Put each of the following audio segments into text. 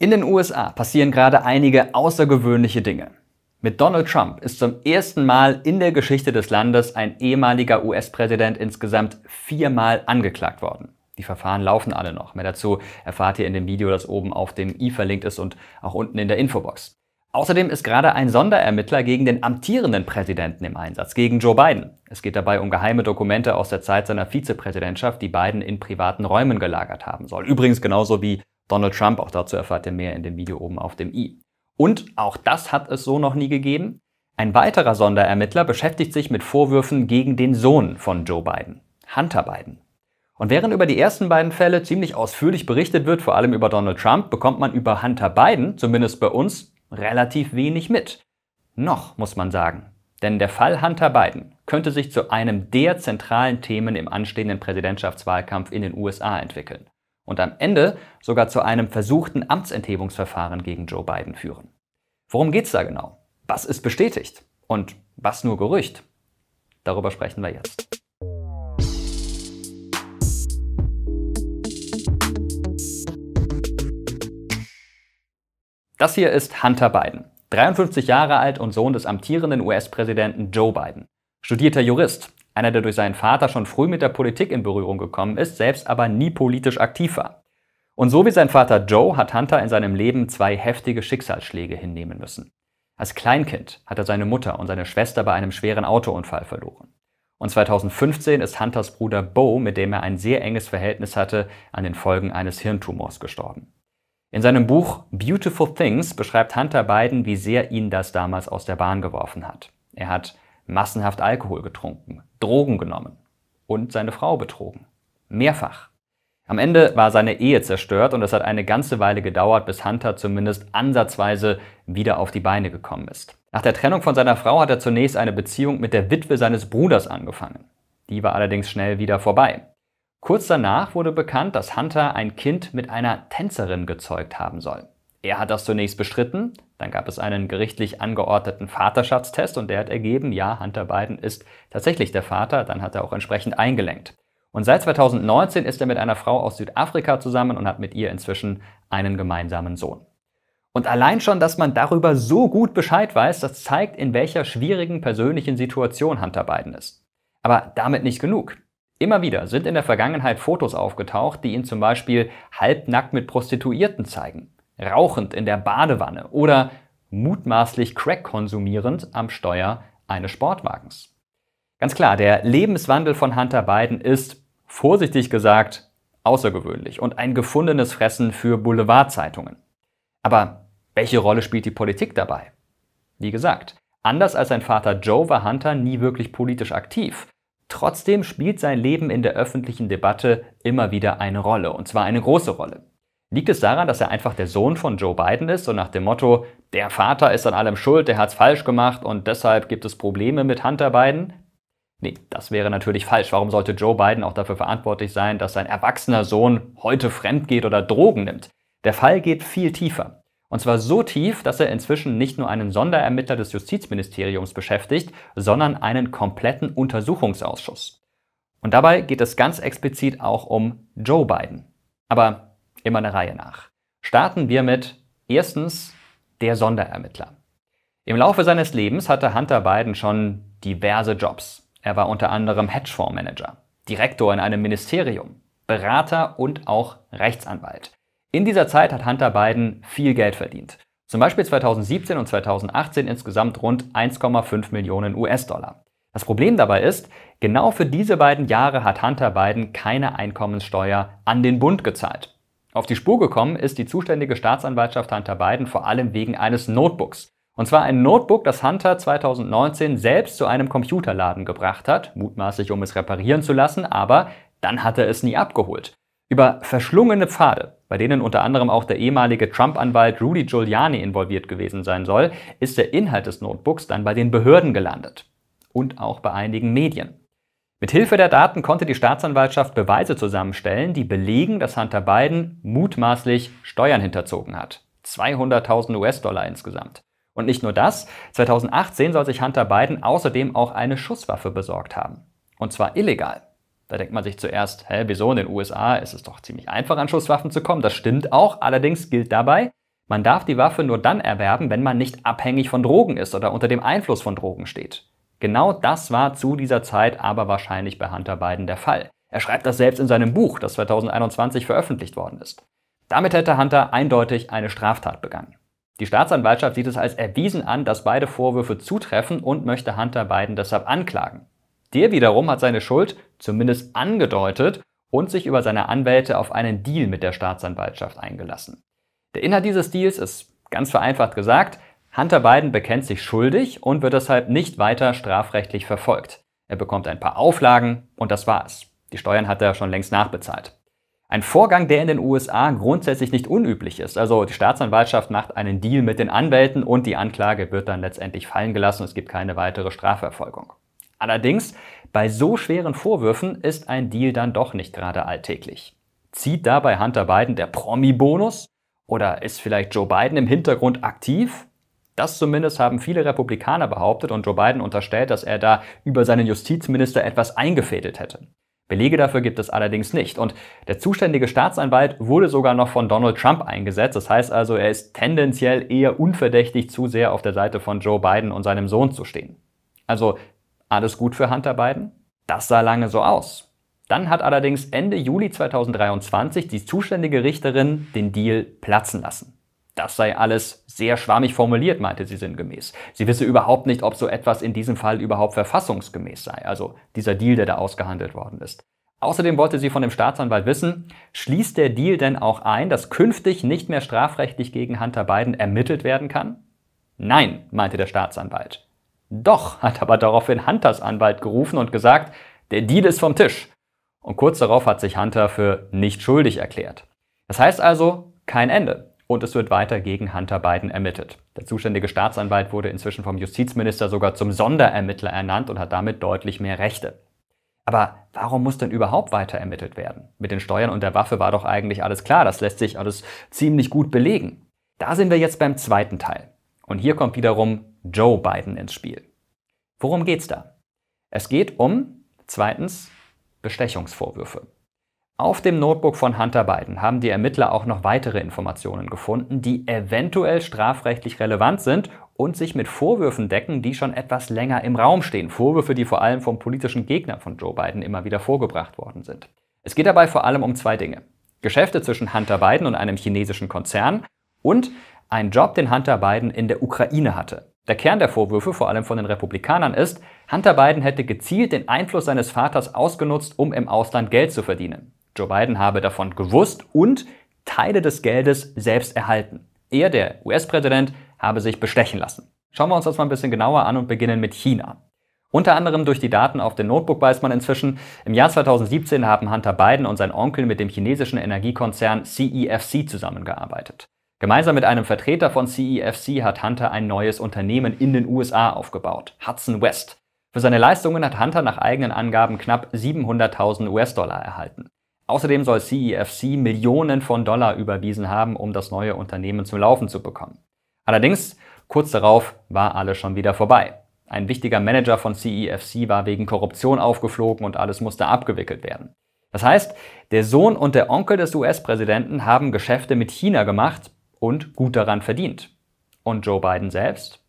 In den USA passieren gerade einige außergewöhnliche Dinge. Mit Donald Trump ist zum ersten Mal in der Geschichte des Landes ein ehemaliger US-Präsident insgesamt viermal angeklagt worden. Die Verfahren laufen alle noch. Mehr dazu erfahrt ihr in dem Video, das oben auf dem i verlinkt ist und auch unten in der Infobox. Außerdem ist gerade ein Sonderermittler gegen den amtierenden Präsidenten im Einsatz, gegen Joe Biden. Es geht dabei um geheime Dokumente aus der Zeit seiner Vizepräsidentschaft, die Biden in privaten Räumen gelagert haben soll. Übrigens genauso wie Donald Trump. Auch dazu erfahrt ihr mehr in dem Video oben auf dem i. Und auch das hat es so noch nie gegeben. Ein weiterer Sonderermittler beschäftigt sich mit Vorwürfen gegen den Sohn von Joe Biden, Hunter Biden. Und während über die ersten beiden Fälle ziemlich ausführlich berichtet wird, vor allem über Donald Trump, bekommt man über Hunter Biden, zumindest bei uns, relativ wenig mit. Noch, muss man sagen. Denn der Fall Hunter Biden könnte sich zu einem der zentralen Themen im anstehenden Präsidentschaftswahlkampf in den USA entwickeln und am Ende sogar zu einem versuchten Amtsenthebungsverfahren gegen Joe Biden führen. Worum geht's da genau? Was ist bestätigt? Und was nur Gerücht? Darüber sprechen wir jetzt. Das hier ist Hunter Biden, 53 Jahre alt und Sohn des amtierenden US-Präsidenten Joe Biden. Studierter Jurist, einer, der durch seinen Vater schon früh mit der Politik in Berührung gekommen ist, selbst aber nie politisch aktiv war. Und so wie sein Vater Joe hat Hunter in seinem Leben zwei heftige Schicksalsschläge hinnehmen müssen. Als Kleinkind hat er seine Mutter und seine Schwester bei einem schweren Autounfall verloren. Und 2015 ist Hunters Bruder Bo, mit dem er ein sehr enges Verhältnis hatte, an den Folgen eines Hirntumors gestorben. In seinem Buch Beautiful Things beschreibt Hunter Biden, wie sehr ihn das damals aus der Bahn geworfen hat. Er hat massenhaft Alkohol getrunken, Drogen genommen und seine Frau betrogen. Mehrfach. Am Ende war seine Ehe zerstört und es hat eine ganze Weile gedauert, bis Hunter zumindest ansatzweise wieder auf die Beine gekommen ist. Nach der Trennung von seiner Frau hat er zunächst eine Beziehung mit der Witwe seines Bruders angefangen. Die war allerdings schnell wieder vorbei. Kurz danach wurde bekannt, dass Hunter ein Kind mit einer Tänzerin gezeugt haben soll. Er hat das zunächst bestritten, dann gab es einen gerichtlich angeordneten Vaterschaftstest und der hat ergeben, ja, Hunter Biden ist tatsächlich der Vater, dann hat er auch entsprechend eingelenkt. Und seit 2019 ist er mit einer Frau aus Südafrika zusammen und hat mit ihr inzwischen einen gemeinsamen Sohn. Und allein schon, dass man darüber so gut Bescheid weiß, das zeigt, in welcher schwierigen persönlichen Situation Hunter Biden ist. Aber damit nicht genug. Immer wieder sind in der Vergangenheit Fotos aufgetaucht, die ihn zum Beispiel halbnackt mit Prostituierten zeigen rauchend in der Badewanne oder mutmaßlich Crack konsumierend am Steuer eines Sportwagens. Ganz klar, der Lebenswandel von Hunter Biden ist, vorsichtig gesagt, außergewöhnlich und ein gefundenes Fressen für Boulevardzeitungen. Aber welche Rolle spielt die Politik dabei? Wie gesagt, anders als sein Vater Joe war Hunter nie wirklich politisch aktiv. Trotzdem spielt sein Leben in der öffentlichen Debatte immer wieder eine Rolle, und zwar eine große Rolle. Liegt es daran, dass er einfach der Sohn von Joe Biden ist und nach dem Motto, der Vater ist an allem schuld, der hat es falsch gemacht und deshalb gibt es Probleme mit Hunter Biden? Nee, das wäre natürlich falsch. Warum sollte Joe Biden auch dafür verantwortlich sein, dass sein erwachsener Sohn heute fremd geht oder Drogen nimmt? Der Fall geht viel tiefer. Und zwar so tief, dass er inzwischen nicht nur einen Sonderermittler des Justizministeriums beschäftigt, sondern einen kompletten Untersuchungsausschuss. Und dabei geht es ganz explizit auch um Joe Biden. Aber Immer eine Reihe nach. Starten wir mit erstens der Sonderermittler. Im Laufe seines Lebens hatte Hunter Biden schon diverse Jobs. Er war unter anderem Hedgefondsmanager, Direktor in einem Ministerium, Berater und auch Rechtsanwalt. In dieser Zeit hat Hunter Biden viel Geld verdient. Zum Beispiel 2017 und 2018 insgesamt rund 1,5 Millionen US-Dollar. Das Problem dabei ist, genau für diese beiden Jahre hat Hunter Biden keine Einkommenssteuer an den Bund gezahlt. Auf die Spur gekommen ist die zuständige Staatsanwaltschaft Hunter Biden vor allem wegen eines Notebooks. Und zwar ein Notebook, das Hunter 2019 selbst zu einem Computerladen gebracht hat, mutmaßlich um es reparieren zu lassen, aber dann hat er es nie abgeholt. Über verschlungene Pfade, bei denen unter anderem auch der ehemalige Trump-Anwalt Rudy Giuliani involviert gewesen sein soll, ist der Inhalt des Notebooks dann bei den Behörden gelandet. Und auch bei einigen Medien. Mithilfe der Daten konnte die Staatsanwaltschaft Beweise zusammenstellen, die belegen, dass Hunter Biden mutmaßlich Steuern hinterzogen hat. 200.000 US-Dollar insgesamt. Und nicht nur das, 2018 soll sich Hunter Biden außerdem auch eine Schusswaffe besorgt haben. Und zwar illegal. Da denkt man sich zuerst, hä, wieso in den USA ist es doch ziemlich einfach an Schusswaffen zu kommen. Das stimmt auch, allerdings gilt dabei, man darf die Waffe nur dann erwerben, wenn man nicht abhängig von Drogen ist oder unter dem Einfluss von Drogen steht. Genau das war zu dieser Zeit aber wahrscheinlich bei Hunter Biden der Fall. Er schreibt das selbst in seinem Buch, das 2021 veröffentlicht worden ist. Damit hätte Hunter eindeutig eine Straftat begangen. Die Staatsanwaltschaft sieht es als erwiesen an, dass beide Vorwürfe zutreffen und möchte Hunter Biden deshalb anklagen. Der wiederum hat seine Schuld zumindest angedeutet und sich über seine Anwälte auf einen Deal mit der Staatsanwaltschaft eingelassen. Der Inhalt dieses Deals ist ganz vereinfacht gesagt, Hunter Biden bekennt sich schuldig und wird deshalb nicht weiter strafrechtlich verfolgt. Er bekommt ein paar Auflagen und das war's. Die Steuern hat er schon längst nachbezahlt. Ein Vorgang, der in den USA grundsätzlich nicht unüblich ist. Also die Staatsanwaltschaft macht einen Deal mit den Anwälten und die Anklage wird dann letztendlich fallen gelassen. Es gibt keine weitere Strafverfolgung. Allerdings, bei so schweren Vorwürfen ist ein Deal dann doch nicht gerade alltäglich. Zieht dabei Hunter Biden der Promi-Bonus? Oder ist vielleicht Joe Biden im Hintergrund aktiv? Das zumindest haben viele Republikaner behauptet und Joe Biden unterstellt, dass er da über seinen Justizminister etwas eingefädelt hätte. Belege dafür gibt es allerdings nicht. Und der zuständige Staatsanwalt wurde sogar noch von Donald Trump eingesetzt. Das heißt also, er ist tendenziell eher unverdächtig, zu sehr auf der Seite von Joe Biden und seinem Sohn zu stehen. Also alles gut für Hunter Biden? Das sah lange so aus. Dann hat allerdings Ende Juli 2023 die zuständige Richterin den Deal platzen lassen. Das sei alles sehr schwammig formuliert, meinte sie sinngemäß. Sie wisse überhaupt nicht, ob so etwas in diesem Fall überhaupt verfassungsgemäß sei, also dieser Deal, der da ausgehandelt worden ist. Außerdem wollte sie von dem Staatsanwalt wissen, schließt der Deal denn auch ein, dass künftig nicht mehr strafrechtlich gegen Hunter Biden ermittelt werden kann? Nein, meinte der Staatsanwalt. Doch, hat aber daraufhin Hunters Anwalt gerufen und gesagt, der Deal ist vom Tisch. Und kurz darauf hat sich Hunter für nicht schuldig erklärt. Das heißt also, kein Ende und es wird weiter gegen Hunter Biden ermittelt. Der zuständige Staatsanwalt wurde inzwischen vom Justizminister sogar zum Sonderermittler ernannt und hat damit deutlich mehr Rechte. Aber warum muss denn überhaupt weiter ermittelt werden? Mit den Steuern und der Waffe war doch eigentlich alles klar, das lässt sich alles ziemlich gut belegen. Da sind wir jetzt beim zweiten Teil. Und hier kommt wiederum Joe Biden ins Spiel. Worum geht's da? Es geht um, zweitens, Bestechungsvorwürfe. Auf dem Notebook von Hunter Biden haben die Ermittler auch noch weitere Informationen gefunden, die eventuell strafrechtlich relevant sind und sich mit Vorwürfen decken, die schon etwas länger im Raum stehen. Vorwürfe, die vor allem vom politischen Gegner von Joe Biden immer wieder vorgebracht worden sind. Es geht dabei vor allem um zwei Dinge. Geschäfte zwischen Hunter Biden und einem chinesischen Konzern und einen Job, den Hunter Biden in der Ukraine hatte. Der Kern der Vorwürfe, vor allem von den Republikanern, ist, Hunter Biden hätte gezielt den Einfluss seines Vaters ausgenutzt, um im Ausland Geld zu verdienen. Joe Biden habe davon gewusst und Teile des Geldes selbst erhalten. Er, der US-Präsident, habe sich bestechen lassen. Schauen wir uns das mal ein bisschen genauer an und beginnen mit China. Unter anderem durch die Daten auf dem Notebook weiß man inzwischen, im Jahr 2017 haben Hunter Biden und sein Onkel mit dem chinesischen Energiekonzern CEFC e zusammengearbeitet. Gemeinsam mit einem Vertreter von CEFC e hat Hunter ein neues Unternehmen in den USA aufgebaut, Hudson West. Für seine Leistungen hat Hunter nach eigenen Angaben knapp 700.000 US-Dollar erhalten. Außerdem soll CEFC e Millionen von Dollar überwiesen haben, um das neue Unternehmen zum Laufen zu bekommen. Allerdings, kurz darauf war alles schon wieder vorbei. Ein wichtiger Manager von CEFC e war wegen Korruption aufgeflogen und alles musste abgewickelt werden. Das heißt, der Sohn und der Onkel des US-Präsidenten haben Geschäfte mit China gemacht und gut daran verdient. Und Joe Biden selbst?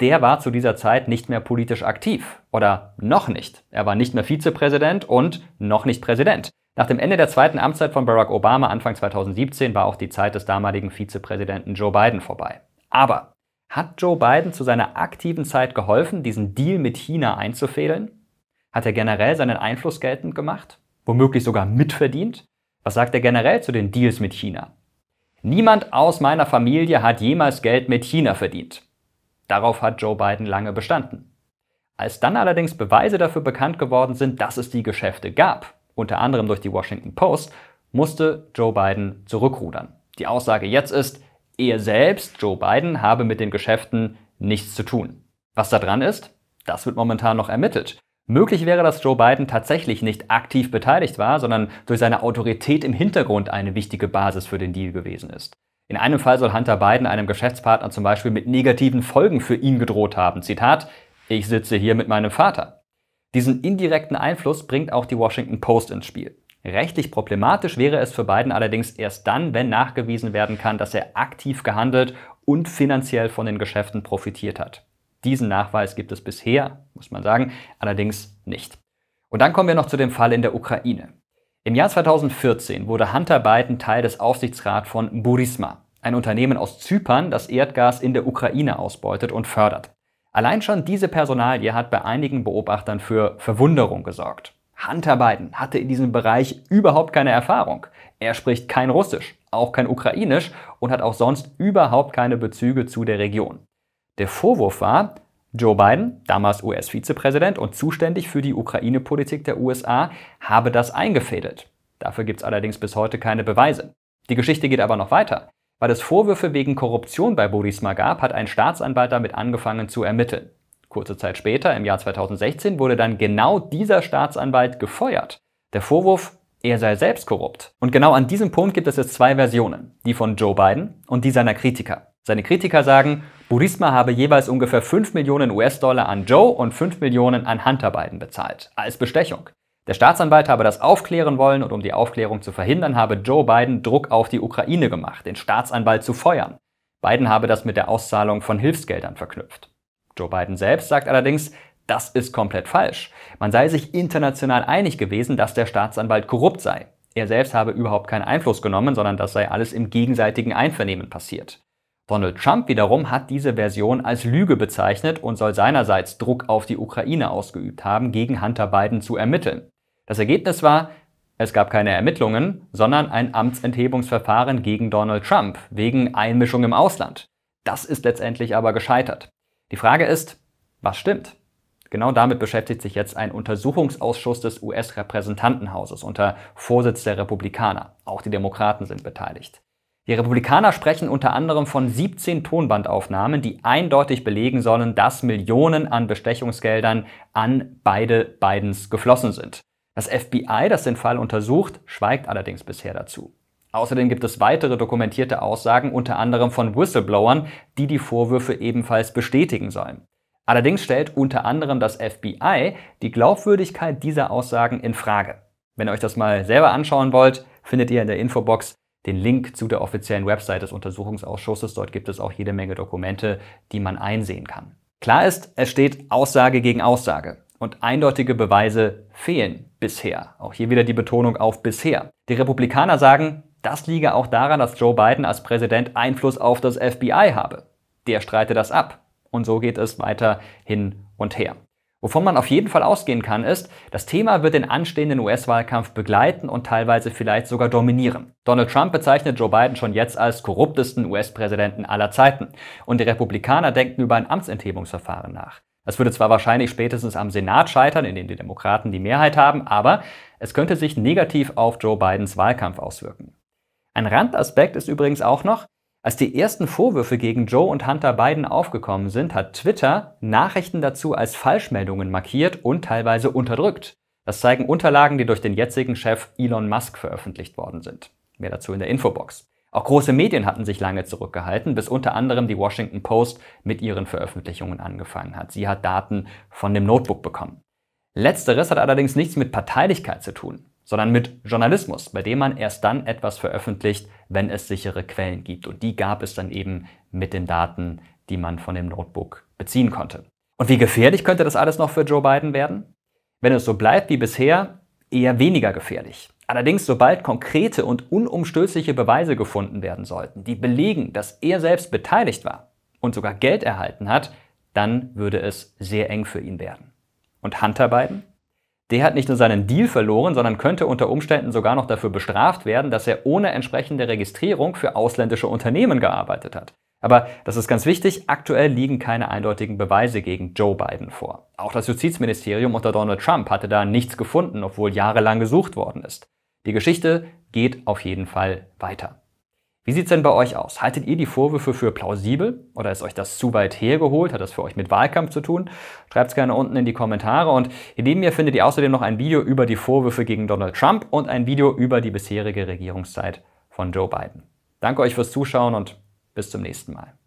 Der war zu dieser Zeit nicht mehr politisch aktiv. Oder noch nicht. Er war nicht mehr Vizepräsident und noch nicht Präsident. Nach dem Ende der zweiten Amtszeit von Barack Obama Anfang 2017 war auch die Zeit des damaligen Vizepräsidenten Joe Biden vorbei. Aber hat Joe Biden zu seiner aktiven Zeit geholfen, diesen Deal mit China einzufädeln? Hat er generell seinen Einfluss geltend gemacht? Womöglich sogar mitverdient? Was sagt er generell zu den Deals mit China? Niemand aus meiner Familie hat jemals Geld mit China verdient. Darauf hat Joe Biden lange bestanden. Als dann allerdings Beweise dafür bekannt geworden sind, dass es die Geschäfte gab, unter anderem durch die Washington Post, musste Joe Biden zurückrudern. Die Aussage jetzt ist, er selbst, Joe Biden, habe mit den Geschäften nichts zu tun. Was da dran ist, das wird momentan noch ermittelt. Möglich wäre, dass Joe Biden tatsächlich nicht aktiv beteiligt war, sondern durch seine Autorität im Hintergrund eine wichtige Basis für den Deal gewesen ist. In einem Fall soll Hunter Biden einem Geschäftspartner zum Beispiel mit negativen Folgen für ihn gedroht haben. Zitat, ich sitze hier mit meinem Vater. Diesen indirekten Einfluss bringt auch die Washington Post ins Spiel. Rechtlich problematisch wäre es für Biden allerdings erst dann, wenn nachgewiesen werden kann, dass er aktiv gehandelt und finanziell von den Geschäften profitiert hat. Diesen Nachweis gibt es bisher, muss man sagen, allerdings nicht. Und dann kommen wir noch zu dem Fall in der Ukraine. Im Jahr 2014 wurde Hunter Biden Teil des Aufsichtsrats von Burisma, ein Unternehmen aus Zypern, das Erdgas in der Ukraine ausbeutet und fördert. Allein schon diese Personalie hat bei einigen Beobachtern für Verwunderung gesorgt. Hunter Biden hatte in diesem Bereich überhaupt keine Erfahrung. Er spricht kein Russisch, auch kein Ukrainisch und hat auch sonst überhaupt keine Bezüge zu der Region. Der Vorwurf war, Joe Biden, damals US-Vizepräsident und zuständig für die Ukraine-Politik der USA, habe das eingefädelt. Dafür gibt es allerdings bis heute keine Beweise. Die Geschichte geht aber noch weiter. Weil es Vorwürfe wegen Korruption bei Burisma gab, hat ein Staatsanwalt damit angefangen zu ermitteln. Kurze Zeit später, im Jahr 2016, wurde dann genau dieser Staatsanwalt gefeuert. Der Vorwurf, er sei selbst korrupt. Und genau an diesem Punkt gibt es jetzt zwei Versionen. Die von Joe Biden und die seiner Kritiker. Seine Kritiker sagen, Burisma habe jeweils ungefähr 5 Millionen US-Dollar an Joe und 5 Millionen an Hunter Biden bezahlt. Als Bestechung. Der Staatsanwalt habe das aufklären wollen und um die Aufklärung zu verhindern, habe Joe Biden Druck auf die Ukraine gemacht, den Staatsanwalt zu feuern. Biden habe das mit der Auszahlung von Hilfsgeldern verknüpft. Joe Biden selbst sagt allerdings, das ist komplett falsch. Man sei sich international einig gewesen, dass der Staatsanwalt korrupt sei. Er selbst habe überhaupt keinen Einfluss genommen, sondern das sei alles im gegenseitigen Einvernehmen passiert. Donald Trump wiederum hat diese Version als Lüge bezeichnet und soll seinerseits Druck auf die Ukraine ausgeübt haben, gegen Hunter Biden zu ermitteln. Das Ergebnis war, es gab keine Ermittlungen, sondern ein Amtsenthebungsverfahren gegen Donald Trump wegen Einmischung im Ausland. Das ist letztendlich aber gescheitert. Die Frage ist, was stimmt? Genau damit beschäftigt sich jetzt ein Untersuchungsausschuss des US-Repräsentantenhauses unter Vorsitz der Republikaner. Auch die Demokraten sind beteiligt. Die Republikaner sprechen unter anderem von 17 Tonbandaufnahmen, die eindeutig belegen sollen, dass Millionen an Bestechungsgeldern an beide Bidens geflossen sind. Das FBI, das den Fall untersucht, schweigt allerdings bisher dazu. Außerdem gibt es weitere dokumentierte Aussagen, unter anderem von Whistleblowern, die die Vorwürfe ebenfalls bestätigen sollen. Allerdings stellt unter anderem das FBI die Glaubwürdigkeit dieser Aussagen in Frage. Wenn ihr euch das mal selber anschauen wollt, findet ihr in der Infobox den Link zu der offiziellen Website des Untersuchungsausschusses. Dort gibt es auch jede Menge Dokumente, die man einsehen kann. Klar ist, es steht Aussage gegen Aussage und eindeutige Beweise fehlen bisher. Auch hier wieder die Betonung auf bisher. Die Republikaner sagen, das liege auch daran, dass Joe Biden als Präsident Einfluss auf das FBI habe. Der streite das ab. Und so geht es weiter hin und her. Wovon man auf jeden Fall ausgehen kann, ist, das Thema wird den anstehenden US-Wahlkampf begleiten und teilweise vielleicht sogar dominieren. Donald Trump bezeichnet Joe Biden schon jetzt als korruptesten US-Präsidenten aller Zeiten. Und die Republikaner denken über ein Amtsenthebungsverfahren nach. Das würde zwar wahrscheinlich spätestens am Senat scheitern, in dem die Demokraten die Mehrheit haben, aber es könnte sich negativ auf Joe Bidens Wahlkampf auswirken. Ein Randaspekt ist übrigens auch noch, als die ersten Vorwürfe gegen Joe und Hunter Biden aufgekommen sind, hat Twitter Nachrichten dazu als Falschmeldungen markiert und teilweise unterdrückt. Das zeigen Unterlagen, die durch den jetzigen Chef Elon Musk veröffentlicht worden sind. Mehr dazu in der Infobox. Auch große Medien hatten sich lange zurückgehalten, bis unter anderem die Washington Post mit ihren Veröffentlichungen angefangen hat. Sie hat Daten von dem Notebook bekommen. Letzteres hat allerdings nichts mit Parteilichkeit zu tun, sondern mit Journalismus, bei dem man erst dann etwas veröffentlicht, wenn es sichere Quellen gibt. Und die gab es dann eben mit den Daten, die man von dem Notebook beziehen konnte. Und wie gefährlich könnte das alles noch für Joe Biden werden? Wenn es so bleibt wie bisher, eher weniger gefährlich. Allerdings, sobald konkrete und unumstößliche Beweise gefunden werden sollten, die belegen, dass er selbst beteiligt war und sogar Geld erhalten hat, dann würde es sehr eng für ihn werden. Und Hunter Biden? Der hat nicht nur seinen Deal verloren, sondern könnte unter Umständen sogar noch dafür bestraft werden, dass er ohne entsprechende Registrierung für ausländische Unternehmen gearbeitet hat. Aber das ist ganz wichtig, aktuell liegen keine eindeutigen Beweise gegen Joe Biden vor. Auch das Justizministerium unter Donald Trump hatte da nichts gefunden, obwohl jahrelang gesucht worden ist. Die Geschichte geht auf jeden Fall weiter. Wie sieht es denn bei euch aus? Haltet ihr die Vorwürfe für plausibel oder ist euch das zu weit hergeholt? Hat das für euch mit Wahlkampf zu tun? Schreibt es gerne unten in die Kommentare und neben mir findet ihr außerdem noch ein Video über die Vorwürfe gegen Donald Trump und ein Video über die bisherige Regierungszeit von Joe Biden. Danke euch fürs Zuschauen und bis zum nächsten Mal.